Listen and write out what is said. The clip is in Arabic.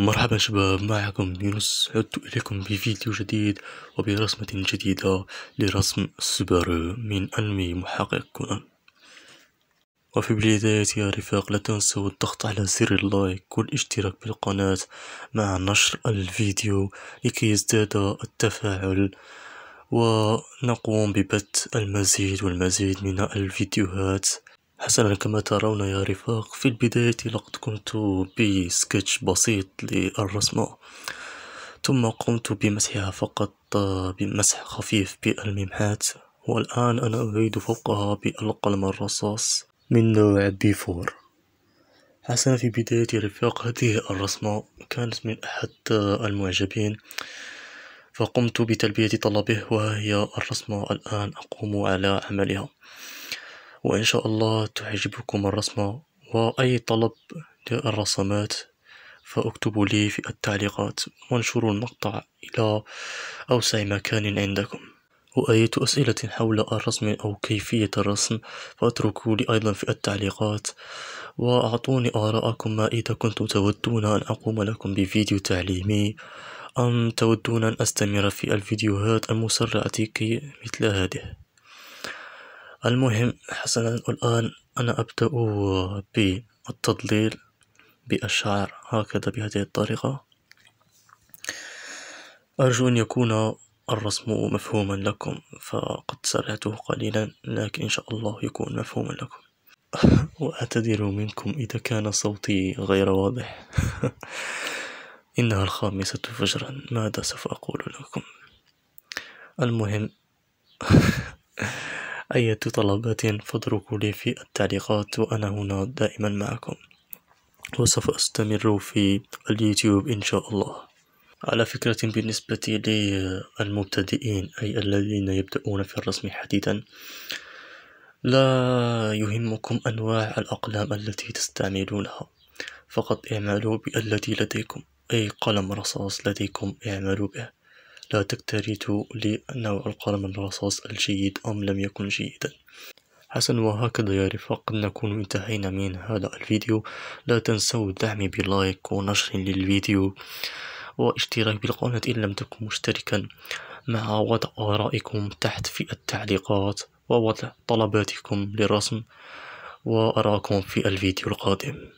مرحبا شباب معكم يونس عدت إليكم بفيديو جديد وبرسمة جديدة لرسم سوبر من أنمي محقق كونان وفي بداية يا رفاق لا تنسوا الضغط على زر اللايك والاشتراك بالقناة مع نشر الفيديو لكي يزداد التفاعل ونقوم ببث المزيد والمزيد من الفيديوهات حسنا كما ترون يا رفاق في البداية لقد قمت بسكتش بسيط للرسمة ثم قمت بمسحها فقط بمسح خفيف بالممحات والآن أنا أعيد فوقها بالقلم الرصاص من نوع بي فور حسنا في بداية رفاق هذه الرسمة كانت من أحد المعجبين فقمت بتلبية طلبه وهي الرسمة الآن أقوم على عملها وإن شاء الله تعجبكم الرسمة وأي طلب للرسمات فاكتبوا لي في التعليقات وانشروا المقطع إلى أوسع مكان عندكم وأية أسئلة حول الرسم أو كيفية الرسم فاتركوا لي أيضا في التعليقات وأعطوني آراءكم إذا كنتم تودون أن أقوم لكم بفيديو تعليمي أم تودون أن أستمر في الفيديوهات المسرعة كي مثل هذه المهم حسنا الآن أنا أبدأ بالتضليل بأشعار هكذا بهذه الطريقة أرجو أن يكون الرسم مفهوما لكم فقد سرعته قليلا لكن إن شاء الله يكون مفهوما لكم وأعتذر منكم إذا كان صوتي غير واضح إنها الخامسة فجرا ماذا سوف أقول لكم المهم أية طلبات فاتركوا لي في التعليقات وأنا هنا دائما معكم وسوف أستمر في اليوتيوب إن شاء الله على فكرة بالنسبة للمبتدئين أي الذين يبدأون في الرسم حديثا لا يهمكم أنواع الأقلام التي تستعملونها فقط اعملوا بالتي لديكم أي قلم رصاص لديكم اعملوا به لا تكترث لنوع القلم الرصاص الجيد أم لم يكن جيدا حسن وهكذا يا رفاق نكون انتهينا من هذا الفيديو لا تنسوا الدعم بلايك ونشر للفيديو واشتراك بالقناة إن لم تكن مشتركا مع وضع آرائكم تحت في التعليقات ووضع طلباتكم للرسم وأراكم في الفيديو القادم